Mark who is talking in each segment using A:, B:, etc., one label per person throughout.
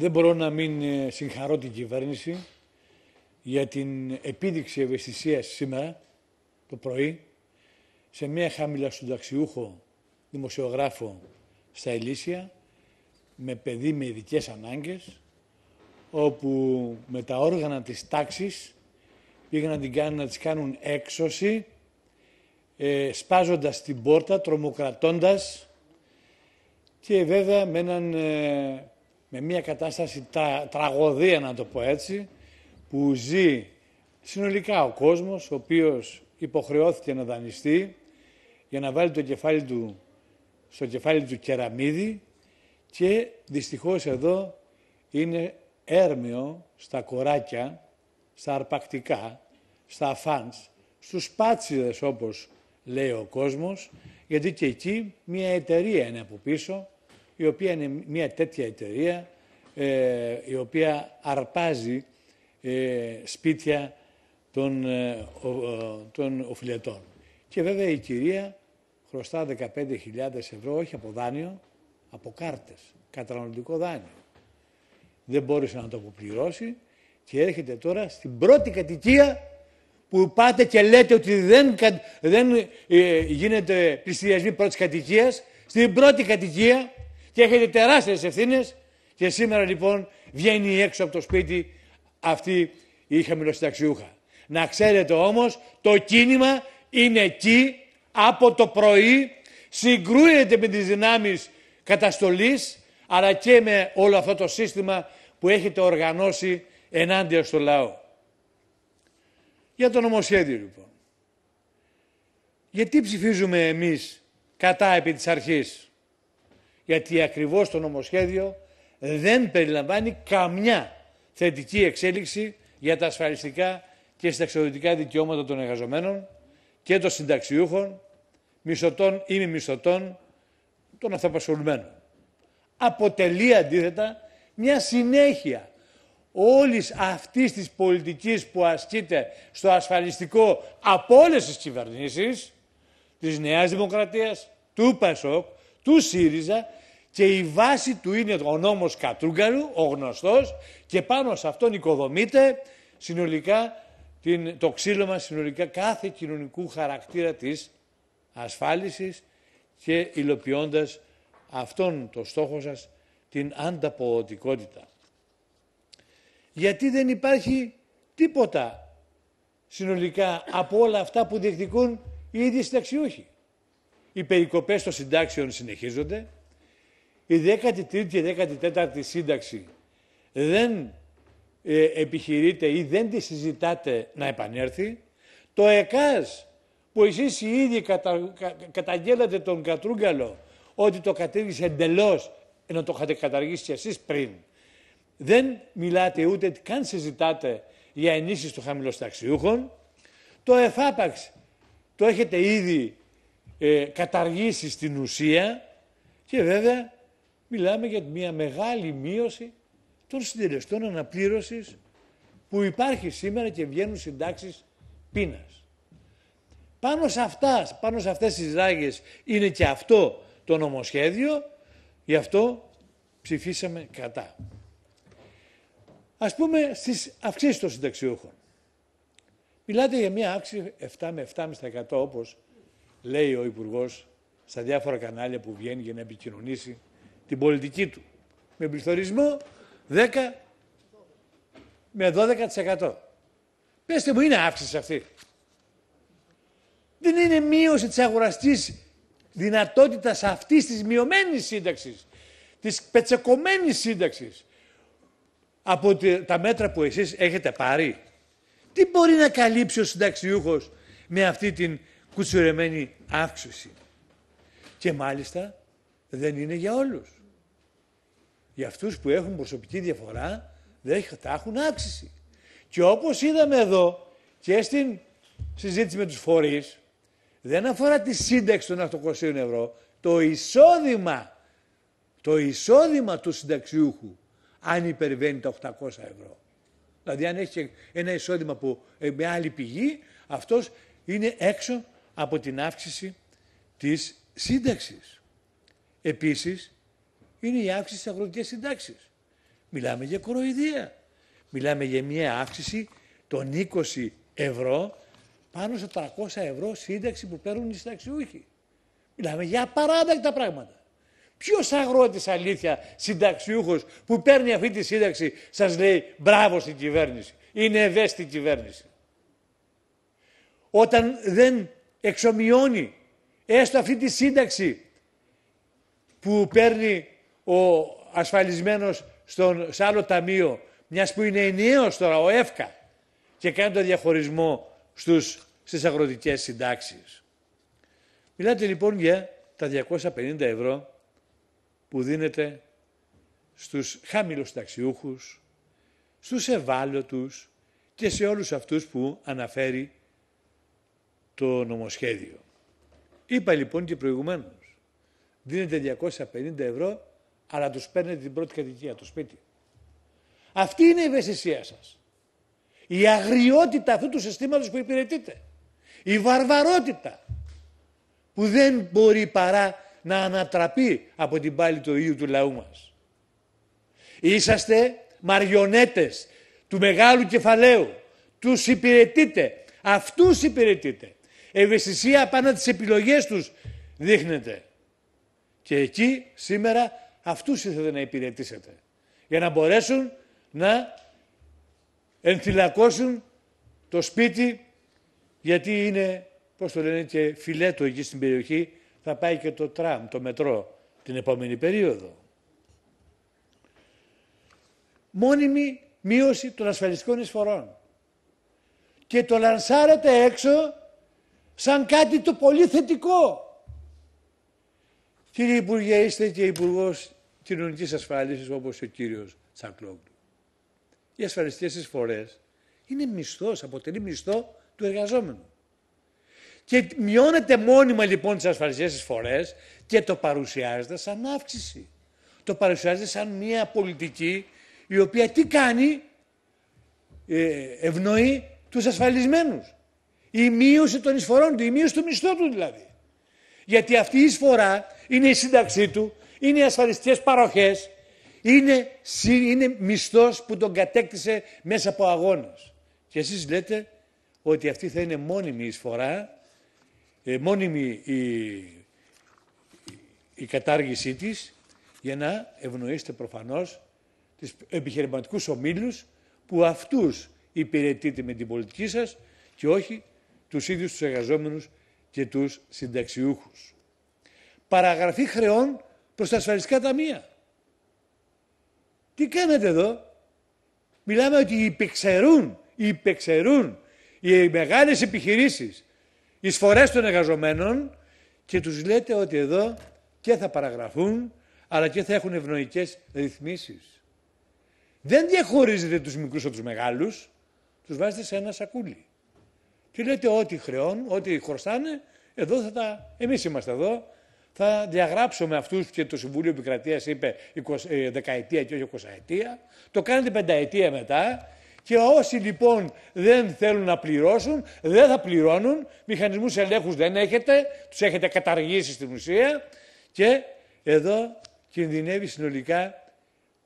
A: Δεν μπορώ να μην ε, συγχαρώ την κυβέρνηση για την επίδειξη ευαισθησίας σήμερα το πρωί σε μια χαμηλά συνταξιούχο δημοσιογράφο στα Ελίσια με παιδί με ειδικές ανάγκες όπου με τα όργανα της τάξης πήγαν να, την κάνουν, να τις κάνουν έξωση ε, σπάζοντας την πόρτα, τρομοκρατώντας και βέβαια με έναν ε, με μια κατάσταση τα τραγωδία, να το πω έτσι, που ζει συνολικά ο κόσμος, ο οποίος υποχρεώθηκε να δανειστεί για να βάλει το κεφάλι του στο κεφάλι του κεραμίδι και δυστυχώς εδώ είναι έρμιο στα κοράκια, στα αρπακτικά, στα φαντς, στους πάτσιδες όπως λέει ο κόσμος, γιατί και εκεί μια εταιρεία είναι από πίσω, η οποία είναι μια τέτοια εταιρεία ε, η οποία αρπάζει ε, σπίτια των, ε, ε οφηλετών. Και βέβαια η κυρία χρωστά 15.000 ευρώ, όχι από δάνειο, από κάρτες, καταναλωτικό δάνειο. Δεν μπόρεσε να το αποπληρώσει και έρχεται τώρα στην πρώτη κατοικία που πάτε και λέτε ότι δεν, δεν ε, γίνεται πληστηριασμή πρώτης κατοικίας, στην πρώτη κατοικία και έχετε τεράστιες ευθύνες και σήμερα λοιπόν βγαίνει έξω από το σπίτι αυτή η χαμηλοσυνταξιούχα. Να ξέρετε όμως το κίνημα είναι εκεί από το πρωί συγκρούεται με τις δυνάμεις καταστολής αλλά και με όλο αυτό το σύστημα που έχετε οργανώσει ενάντια στο λαό. Για το νομοσχέδιο λοιπόν. Γιατί ψηφίζουμε εμείς κατά επί της αρχής γιατί ακριβώς το νομοσχέδιο δεν περιλαμβάνει καμιά θετική εξέλιξη για τα ασφαλιστικά και συνταξιοδοτικά δικαιώματα των εργαζομένων και των συνταξιούχων, μισθωτών ή μη μισθωτών των αυτοπασχολουμένων. Αποτελεί αντίθετα μια συνέχεια όλης αυτής της πολιτικής που ασκείται στο ασφαλιστικό από όλες τις κυβερνήσεις της Νέας Δημοκρατίας, του Πασόκ, του ΣΥΡΙΖΑ και η βάση του είναι ο νόμος Κατρούγκαρου, ο γνωστός, και πάνω σε αυτόν οικοδομείται συνολικά την, το ξύλο συνολικά κάθε κοινωνικού χαρακτήρα της ασφάλισης και υλοποιώντας αυτόν το στόχο σας, την ανταποδοτικότητα. Γιατί δεν υπάρχει τίποτα συνολικά από όλα αυτά που διεκδικούν οι ίδιοι συνταξιούχοι. Οι περικοπές των συντάξεων συνεχίζονται, η 13η και 14η σύνταξη δεν ε, επιχειρείται ή δεν τη συζητάτε να επανέλθει. Το ΕΚΑΣ που εσείς οι ίδιοι καταγγέλατε τον Κατρούγκαλο ότι το κατήργησε εντελώς ενώ το είχατε καταργήσει εσείς πριν. Δεν μιλάτε ούτε καν συζητάτε για ενίσχυση των χαμηλοσταξιούχων. Το ΕΦΑΠΑΞ το έχετε ήδη ε, καταργήσει στην ουσία και βέβαια μιλάμε για μια μεγάλη μείωση των συντελεστών αναπλήρωσης που υπάρχει σήμερα και βγαίνουν συντάξεις πείνας. Πάνω σε, αυτά, πάνω σε αυτές τις ράγες είναι και αυτό το νομοσχέδιο, γι' αυτό ψηφίσαμε κατά. Ας πούμε στις αυξήσεις των συνταξιούχων. Μιλάτε για μια αύξηση 7 με 7,5% όπως λέει ο Υπουργός στα διάφορα κανάλια που βγαίνει για να επικοινωνήσει την πολιτική του με πληθωρισμό 10 με 12%. Πεςτε μου, είναι αύξηση αυτή. Δεν είναι μείωση της αγοραστής δυνατότητας αυτής της μειωμένης σύνταξης, της πετσεκομένης σύνταξης, από τα μέτρα που εσείς έχετε πάρει. Τι μπορεί να καλύψει ο συνταξιούχος με αυτή την κουτσουρεμένη αύξηση. Και μάλιστα δεν είναι για όλους. Για αυτούς που έχουν προσωπική διαφορά δεν θα έχουν άξιση. Και όπως είδαμε εδώ και στην συζήτηση με τους φορείς, δεν αφορά τη σύνταξη των 800 ευρώ, το εισόδημα, το εισόδημα του συνταξιούχου, αν υπερβαίνει τα 800 ευρώ. Δηλαδή αν έχει ένα εισόδημα που ε, με άλλη πηγή, αυτός είναι έξω από την αύξηση της σύνταξης. Επίσης, είναι η αύξηση της αγροτικής συντάξη. Μιλάμε για κοροϊδία. Μιλάμε για μια αύξηση των 20 ευρώ πάνω σε 300 ευρώ σύνταξη που παίρνουν οι συνταξιούχοι. Μιλάμε για απαράδεκτα πράγματα. Ποιος αγρότης αλήθεια συνταξιούχος που παίρνει αυτή τη σύνταξη σας λέει μπράβο στην κυβέρνηση. Είναι ευαίσθητη κυβέρνηση. Όταν δεν εξομοιώνει έστω αυτή τη σύνταξη που παίρνει ο ασφαλισμένος στον, σε άλλο ταμείο, μιας που είναι ενιαίος τώρα, ο ΕΦΚΑ, και κάνει το διαχωρισμό στις αγροτικές συντάξεις. συντάξεις. Μιλάτε λοιπόν για τα 250 ευρώ που δίνεται στους χαμηλούς ταξιούχους, στους ευάλωτους και σε όλους αυτούς που αναφέρει το νομοσχέδιο. Είπα λοιπόν και προηγουμένως, δίνεται 250 ευρώ αλλά τους παίρνετε την πρώτη κατοικία, το σπίτι. Αυτή είναι η ευαισθησία σας. Η αγριότητα αυτού του συστήματος που υπηρετείτε. Η βαρβαρότητα που δεν μπορεί παρά να ανατραπεί από την πάλη του ίδιου του λαού μας. Είσαστε μαριονέτες του μεγάλου κεφαλαίου. Τους υπηρετείτε. Αυτούς υπηρετείτε. Ευαισθησία πάνω τις επιλογές τους δείχνετε. Και εκεί σήμερα Αυτούς ήθελε να υπηρετήσετε. Για να μπορέσουν να ενθυλακώσουν το σπίτι γιατί είναι, πώς το λένε, και φιλέτο εκεί στην περιοχή θα πάει και το τραμ, το μετρό την επόμενη περίοδο. Μόνιμη μείωση των ασφαλιστικών εισφορών. Και το λανσάρετε έξω σαν κάτι το πολύ θετικό. Κύριε Υπουργέ, είστε και υπουργός κοινωνικής ασφάλισης όπως ο κύριος Τσακλόγκλου. Οι ασφαλιστικέ εισφορέ είναι μισθός, αποτελεί μισθό του εργαζόμενου. Και μειώνεται μόνιμα λοιπόν τις ασφαλιστικέ εισφορέ και το παρουσιάζεται σαν αύξηση. Το παρουσιάζεται σαν μια πολιτική η οποία τι κάνει, ε, ευνοεί τους ασφαλισμένους. Η μείωση των εισφορών του, η μείωση του μισθού του δηλαδή. Γιατί αυτή η εισφορά είναι η σύνταξή του, είναι οι ασφαλιστικές παροχές, είναι, είναι μισθός που τον κατέκτησε μέσα από αγώνες. Και εσείς λέτε ότι αυτή θα είναι μόνιμη εισφορά, ε, μόνιμη η, η κατάργησή της, για να ευνοήσετε προφανώς τις επιχειρηματικούς ομίλους που αυτούς υπηρετείτε με την πολιτική σας και όχι τους ίδιους τους εργαζόμενους και τους συνταξιούχους. Παραγραφή χρεών προς τα ασφαλιστικά ταμεία. Τι κάνετε εδώ. Μιλάμε ότι υπεξερούν, υπεξερούν οι μεγάλες επιχειρήσεις, οι σφορές των εργαζομένων και τους λέτε ότι εδώ και θα παραγραφούν, αλλά και θα έχουν ευνοϊκές ρυθμίσεις. Δεν διαχωρίζετε τους μικρούς από τους μεγάλους, τους βάζετε σε ένα σακούλι. Και λέτε ό,τι χρεώνουν, ό,τι χρωστάνε, εδώ θα τα... Εμείς είμαστε εδώ, θα διαγράψω με αυτούς και το Συμβούλιο Επικρατείας είπε 20, ε, δεκαετία και όχι 20 ετία. Το κάνετε πενταετία μετά. Και όσοι λοιπόν δεν θέλουν να πληρώσουν, δεν θα πληρώνουν. μηχανισμούς ελέγχους δεν έχετε, τους έχετε καταργήσει στην ουσία. Και εδώ κινδυνεύει συνολικά,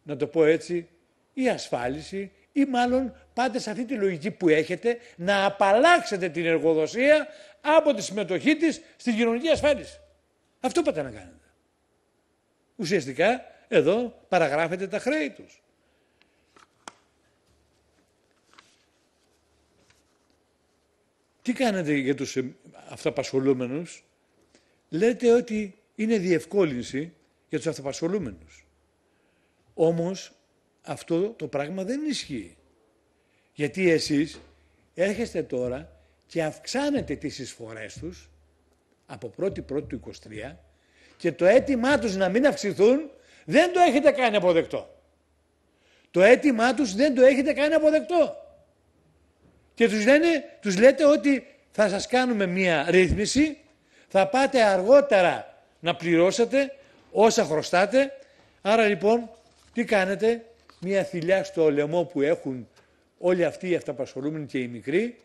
A: να το πω έτσι, η ασφάλιση ή μάλλον πάτε σε αυτή τη λογική που έχετε να απαλλάξετε την εργοδοσία από τη συμμετοχή της στην κοινωνική ασφάλιση. Αυτό πάτε να κάνετε. Ουσιαστικά εδώ παραγράφετε τα χρέη τους. Τι κάνετε για τους ε, αυτοπασχολούμενους. Λέτε ότι είναι διευκόλυνση για τους αυτοπασχολούμενους. Όμως αυτό το πράγμα δεν ισχύει. Γιατί εσείς έρχεστε τώρα και αυξάνετε τις εισφορές τους από 1η 1η-1η του 23 και το αίτημά τους να μην αυξηθούν δεν το έχετε κάνει αποδεκτό. Το αίτημά τους δεν το έχετε κάνει αποδεκτό. Και τους, λένε, τους λέτε ότι θα σας κάνουμε μία ρύθμιση, θα πάτε αργότερα να πληρώσετε όσα χρωστάτε. Άρα λοιπόν τι κάνετε, μία θηλιά στο λαιμό που έχουν όλοι αυτοί οι αυταπασχολούμενοι και οι μικροί,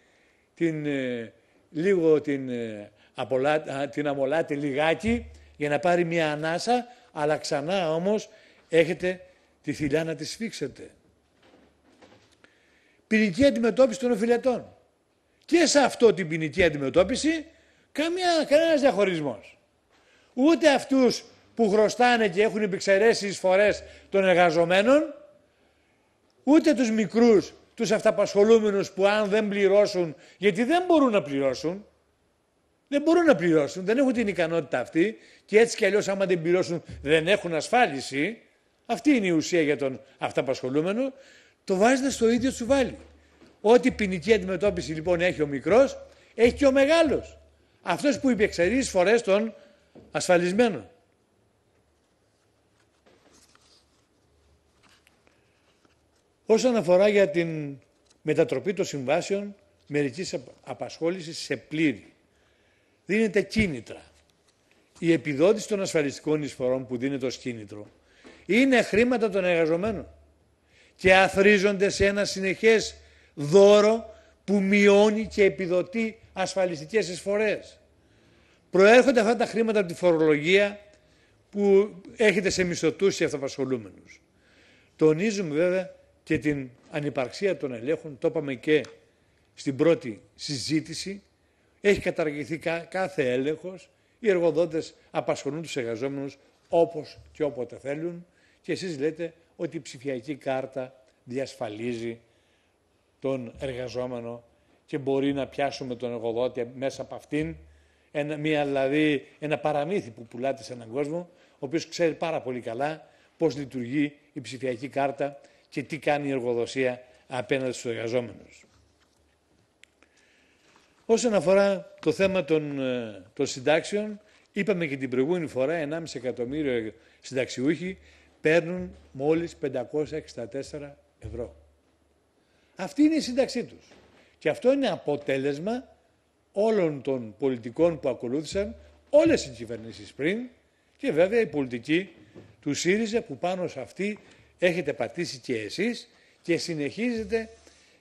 A: την, ε, λίγο την, ε, απολά, αμολάτη λιγάκι για να πάρει μια ανάσα, αλλά ξανά όμως έχετε τη θηλιά να τη σφίξετε. Ποινική αντιμετώπιση των οφειλετών. Και σε αυτό την ποινική αντιμετώπιση καμία, κανένας διαχωρισμός. Ούτε αυτούς που χρωστάνε και έχουν υπεξαιρέσει εισφορές των εργαζομένων, ούτε τους μικρούς τους αυταπασχολούμενους που αν δεν πληρώσουν, γιατί δεν μπορούν να πληρώσουν, δεν μπορούν να πληρώσουν, δεν έχουν την ικανότητα αυτή και έτσι κι αλλιώς άμα δεν πληρώσουν δεν έχουν ασφάλιση, αυτή είναι η ουσία για τον αυταπασχολούμενο, το βάζετε στο ίδιο τσουβάλι. Ό,τι ποινική αντιμετώπιση λοιπόν έχει ο μικρός, έχει και ο μεγάλος. Αυτός που υπεξαιρεί φορές των ασφαλισμένων. Όσον αφορά για την μετατροπή των συμβάσεων μερικής απασχόλησης σε πλήρη, δίνεται κίνητρα. Η επιδότηση των ασφαλιστικών εισφορών που δίνεται ως κίνητρο είναι χρήματα των εργαζομένων και αθρίζονται σε ένα συνεχές δώρο που μειώνει και επιδοτεί ασφαλιστικές εισφορές. Προέρχονται αυτά τα χρήματα από τη φορολογία που έχετε σε μισθωτούς και Τονίζουμε βέβαια και την ανυπαρξία των ελέγχων, το είπαμε και στην πρώτη συζήτηση, έχει καταργηθεί κάθε έλεγχος, οι εργοδότες απασχολούν τους εργαζόμενους όπως και όποτε θέλουν και εσείς λέτε ότι η ψηφιακή κάρτα διασφαλίζει τον εργαζόμενο και μπορεί να πιάσουμε τον εργοδότη μέσα από αυτήν ένα, δηλαδή, ένα παραμύθι που πουλάτε σε έναν κόσμο ο οποίος ξέρει πάρα πολύ καλά πώς λειτουργεί η ψηφιακή κάρτα και τι κάνει η εργοδοσία απέναντι στους εργαζόμενους. Όσον αφορά το θέμα των, ε, συντάξεων, είπαμε και την προηγούμενη φορά 1,5 εκατομμύριο συνταξιούχοι παίρνουν μόλις 564 ευρώ. Αυτή είναι η σύνταξή τους. Και αυτό είναι αποτέλεσμα όλων των πολιτικών που ακολούθησαν όλες οι κυβερνήσεις πριν και βέβαια η πολιτική του ΣΥΡΙΖΑ που πάνω σε αυτή έχετε πατήσει και εσείς και συνεχίζετε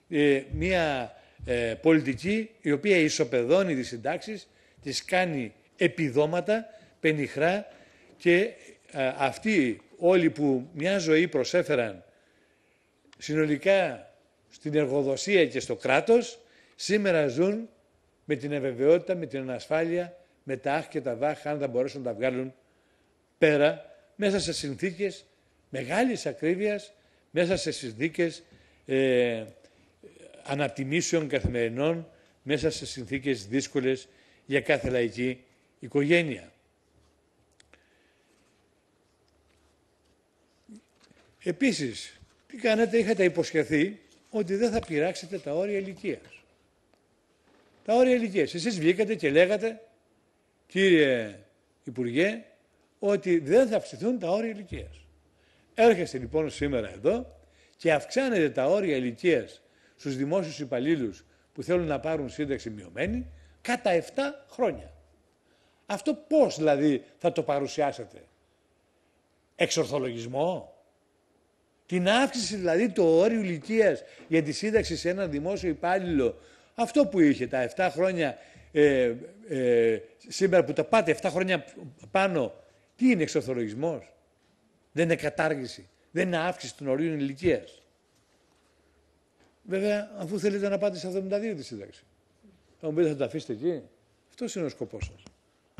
A: ε, μια ε, πολιτική η οποία ισοπεδώνει τις συντάξεις, τις κάνει επιδόματα, πενιχρά και ε, αυτοί όλοι που μια ζωή προσέφεραν συνολικά στην εργοδοσία και στο κράτος, σήμερα ζουν με την ευεβαιότητα, με την ανασφάλεια, με τα άχ και τα βαχ, αν θα μπορέσουν να τα βγάλουν πέρα, μέσα σε συνθήκες μεγάλης ακρίβειας μέσα σε συνθήκες ε, ανατιμήσεων καθημερινών, μέσα σε συνθήκες δύσκολες για κάθε λαϊκή οικογένεια. Επίσης, τι κάνατε, είχατε υποσχεθεί ότι δεν θα πειράξετε τα όρια ηλικίας. Τα όρια ηλικίας. Εσείς βγήκατε και λέγατε, κύριε Υπουργέ, ότι δεν θα αυξηθούν τα όρια ηλικίας. Έρχεστε λοιπόν σήμερα εδώ και αυξάνετε τα όρια ηλικίας στους δημόσιους υπαλλήλους που θέλουν να πάρουν σύνταξη μειωμένη κατά 7 χρόνια. Αυτό πώς δηλαδή θα το παρουσιάσετε. Εξορθολογισμό. Την αύξηση δηλαδή του όριου ηλικίας για τη σύνταξη σε έναν δημόσιο υπάλληλο. Αυτό που είχε τα 7 χρόνια ε, ε, σήμερα που τα πάτε 7 χρόνια πάνω. Τι είναι εξορθολογισμός. Δεν είναι κατάργηση. Δεν είναι αύξηση των ορίων ηλικίας. Βέβαια, αφού θέλετε να πάτε σε 72 τη σύνταξη. Θα μου πείτε, θα το αφήσετε εκεί. Αυτός είναι ο σκοπός σας.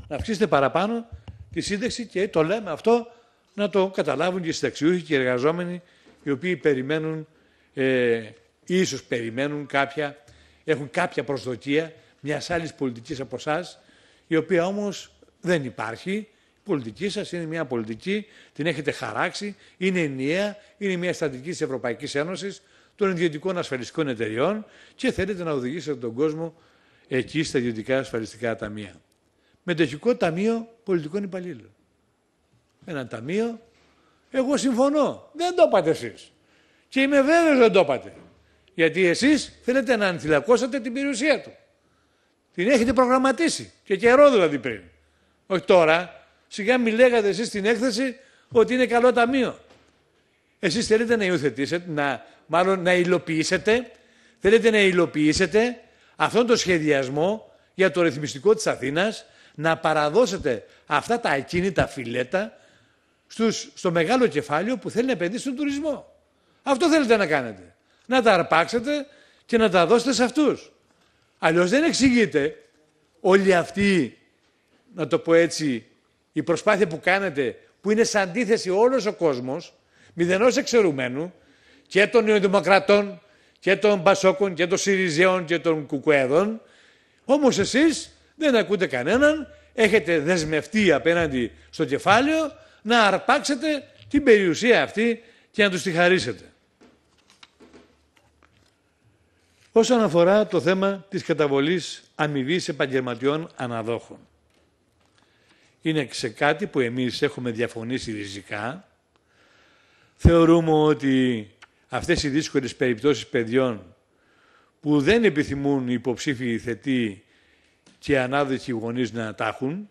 A: Να αυξήσετε παραπάνω τη σύνταξη και το λέμε αυτό να το καταλάβουν και οι συνταξιούχοι και οι εργαζόμενοι οι οποίοι περιμένουν, ε, ίσως περιμένουν κάποια, έχουν κάποια προσδοκία μιας άλλης πολιτικής από εσάς, η οποία όμως δεν υπάρχει πολιτική σας είναι μια πολιτική, την έχετε χαράξει, είναι ενιαία, είναι μια στρατηγική της Ευρωπαϊκής Ένωσης, των ιδιωτικών ασφαλιστικών εταιριών και θέλετε να οδηγήσετε τον κόσμο εκεί στα ιδιωτικά ασφαλιστικά ταμεία. Μετοχικό Ταμείο Πολιτικών Υπαλλήλων. Ένα ταμείο, εγώ συμφωνώ, δεν το είπατε εσείς. Και είμαι βέβαιος δεν το είπατε. Γιατί εσείς θέλετε να ανθυλακώσετε την περιουσία του. Την έχετε προγραμματίσει και καιρό δηλαδή πριν. Όχι τώρα, Σιγά μη λέγατε εσείς στην έκθεση ότι είναι καλό ταμείο. Εσείς θέλετε να υιοθετήσετε, να, μάλλον να υλοποιήσετε, θέλετε να υλοποιήσετε αυτόν τον σχεδιασμό για το ρυθμιστικό της Αθήνας, να παραδώσετε αυτά τα ακίνητα φιλέτα στους, στο μεγάλο κεφάλαιο που θέλει να επενδύσει στον τουρισμό. Αυτό θέλετε να κάνετε. Να τα αρπάξετε και να τα δώσετε σε αυτούς. Αλλιώς δεν εξηγείται όλοι αυτοί, να το πω έτσι, η προσπάθεια που κάνετε, που είναι σε αντίθεση όλος ο κόσμος, μηδενός εξαιρουμένου, και των Νεοδημοκρατών, και των Μπασόκων, και των Σιριζέων, και των Κουκουέδων. Όμως εσείς δεν ακούτε κανέναν, έχετε δεσμευτεί απέναντι στο κεφάλαιο να αρπάξετε την περιουσία αυτή και να τους τη χαρίσετε. Όσον αφορά το θέμα της καταβολής αμοιβής επαγγελματιών αναδόχων είναι σε κάτι που εμείς έχουμε διαφωνήσει ριζικά. Θεωρούμε ότι αυτές οι δύσκολες περιπτώσεις παιδιών που δεν επιθυμούν οι υποψήφιοι θετοί και ανάδοχοι γονείς να τα έχουν,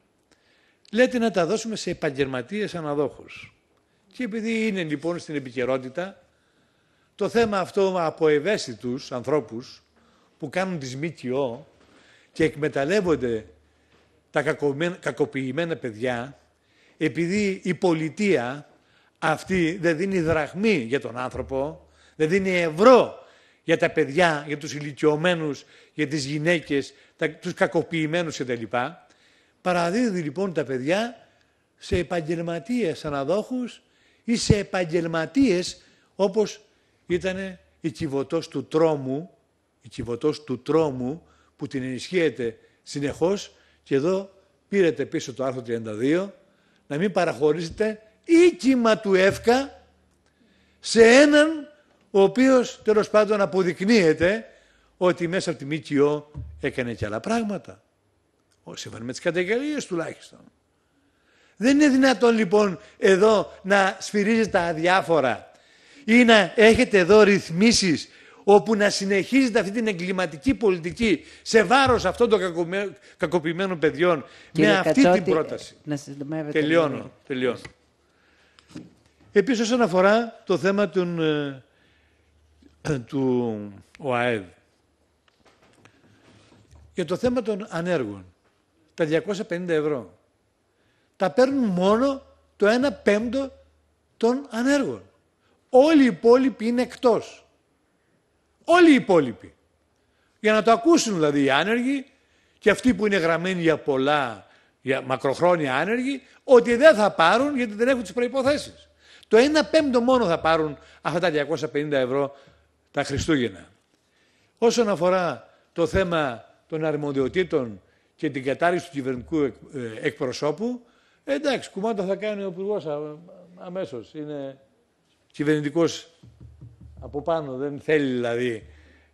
A: λέτε να τα δώσουμε σε επαγγελματίες αναδόχους. Και επειδή είναι λοιπόν στην επικαιρότητα, το θέμα αυτό από ευαίσθητους ανθρώπους που κάνουν τις ΜΚΟ και εκμεταλλεύονται τα κακοποιημένα παιδιά, επειδή η πολιτεία αυτή δεν δίνει δραχμή για τον άνθρωπο, δεν δίνει ευρώ για τα παιδιά, για τους ηλικιωμένους, για τις γυναίκες, τα, τους κακοποιημένους κτλ. Παραδίδει λοιπόν τα παιδιά σε επαγγελματίες αναδόχους ή σε επαγγελματίες όπως ήταν η κυβωτός του τρόμου, η κυβωτός του τρόμου που την ενισχύεται συνεχώς και εδώ πήρετε πίσω το άρθρο 32 να μην παραχωρήσετε οίκημα του ΕΦΚΑ σε έναν ο οποίος τέλος πάντων αποδεικνύεται ότι μέσα από τη ΜΚΟ έκανε και άλλα πράγματα. Σύμφωνα με τις καταγγελίες τουλάχιστον. Δεν είναι δυνατόν λοιπόν εδώ να σφυρίζετε τα αδιάφορα ή να έχετε εδώ ρυθμίσεις όπου να συνεχίζεται αυτή την εγκληματική πολιτική σε βάρος αυτών των κακοποιημένων, παιδιών με αυτή την πρόταση. Ε, τελειώνω, τελειώνω. Επίσης όσον αφορά το θέμα των, ε, του ΟΑΕΔ, για το θέμα των ανέργων, τα 250 ευρώ, τα παίρνουν μόνο το 1 πέμπτο των ανέργων. Όλοι οι υπόλοιποι είναι εκτός. Όλοι οι υπόλοιποι. Για να το ακούσουν δηλαδή οι άνεργοι και αυτοί που είναι γραμμένοι για πολλά, για μακροχρόνια άνεργοι, ότι δεν θα πάρουν γιατί δεν έχουν τις προϋποθέσεις. Το 1 πέμπτο μόνο θα πάρουν αυτά τα 250 ευρώ τα Χριστούγεννα. Όσον αφορά το θέμα των αρμοδιοτήτων και την κατάρριξη του κυβερνητικού ε, εκπροσώπου, εντάξει, κουμάντα θα κάνει ο Υπουργός αμέσως. Είναι κυβερνητικός από πάνω. Δεν θέλει δηλαδή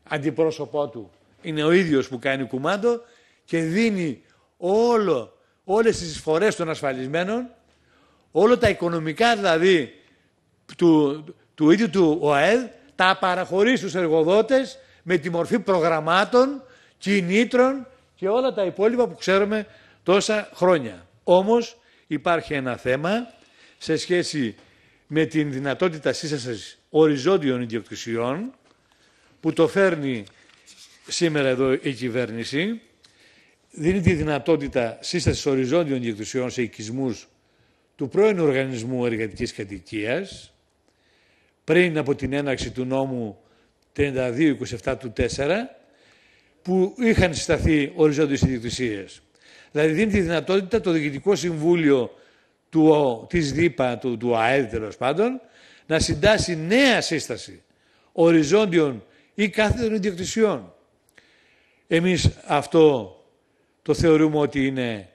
A: αντιπρόσωπό του. Είναι ο ίδιος που κάνει κουμάντο και δίνει όλο, όλες τις φορές των ασφαλισμένων, όλα τα οικονομικά δηλαδή του, του ίδιου του ΟΑΕΔ, τα παραχωρεί στους εργοδότες με τη μορφή προγραμμάτων, κινήτρων και όλα τα υπόλοιπα που ξέρουμε τόσα χρόνια. Όμως υπάρχει ένα θέμα σε σχέση με την δυνατότητα σύστασης οριζόντιων ιδιοκτησιών που το φέρνει σήμερα εδώ η κυβέρνηση, δίνει τη δυνατότητα σύστασης οριζόντιων ιδιοκτησιών σε οικισμούς του πρώην Οργανισμού Εργατικής Κατοικίας, πριν από την έναρξη του νόμου 3227 του 4, που είχαν συσταθεί οριζόντιες ιδιοκτησίες. Δηλαδή δίνει τη δυνατότητα το Διοικητικό Συμβούλιο του, της ΔΥΠΑ, του, του ΑΕΔ τέλος πάντων, να συντάσει νέα σύσταση οριζόντιων ή κάθετων ιδιοκτησιών. Εμείς αυτό το θεωρούμε ότι είναι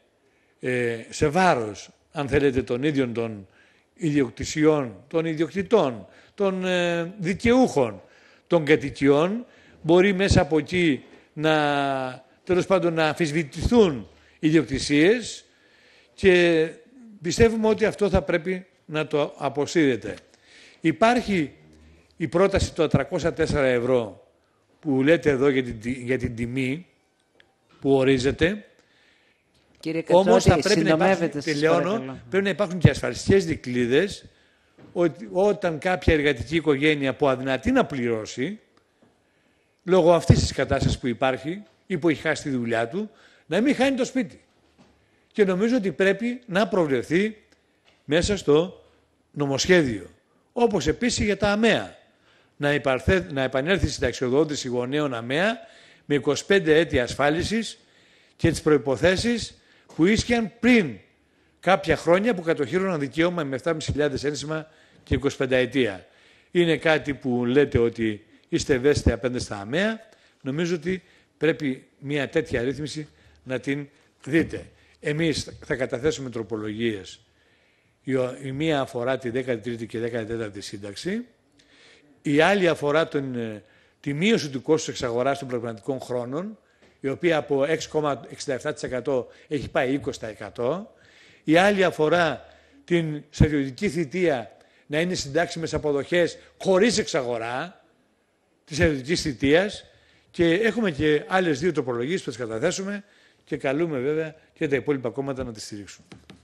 A: ε, σε βάρος, αν θέλετε, των ίδιων των ιδιοκτησιών, των ιδιοκτητών, των ε, δικαιούχων των κατοικιών, μπορεί μέσα από εκεί να, τέλος πάντων, να αμφισβητηθούν ιδιοκτησίες και Πιστεύουμε ότι αυτό θα πρέπει να το αποσύρετε. Υπάρχει η πρόταση το 304 ευρώ που λέτε εδώ για την, για την τιμή που ορίζεται. Κύριε Κατσότη, Όμως θα πρέπει να, υπάρχουν, τελειώνω, πρέπει να υπάρχουν και ασφαλιστικές δικλίδες ότι όταν κάποια εργατική οικογένεια που αδυνατεί να πληρώσει λόγω αυτής της κατάστασης που υπάρχει ή που έχει χάσει τη δουλειά του, να μην χάνει το σπίτι και νομίζω ότι πρέπει να προβλεφθεί μέσα στο νομοσχέδιο. Όπως επίσης για τα αμαία. Να, υπαρθε, να επανέλθει η συνταξιοδότηση γονέων αμαία με 25 έτη ασφάλισης και τις προϋποθέσεις που ίσχυαν πριν κάποια χρόνια που κατοχύρωναν δικαίωμα με 7.500 ένσημα και 25 ετία. Είναι κάτι που λέτε ότι είστε ευαίσθητοι απέναντι στα αμαία. Νομίζω ότι πρέπει μια τέτοια ρύθμιση να την δείτε. Εμείς θα καταθέσουμε τροπολογίες. Η μία αφορά τη 13η και 14η σύνταξη. Η άλλη αφορά τον, ε, τη μείωση του κόστους εξαγοράς των πραγματικών χρόνων, η οποία από 6,67% έχει πάει 20%. Η άλλη αφορά την στρατιωτική θητεία να είναι συντάξιμες αποδοχές χωρίς εξαγορά της στρατιωτικής θητείας και έχουμε και άλλες δύο τροπολογίες που θα καταθέσουμε και καλούμε βέβαια και τα υπόλοιπα κόμματα να τη στηρίξουν.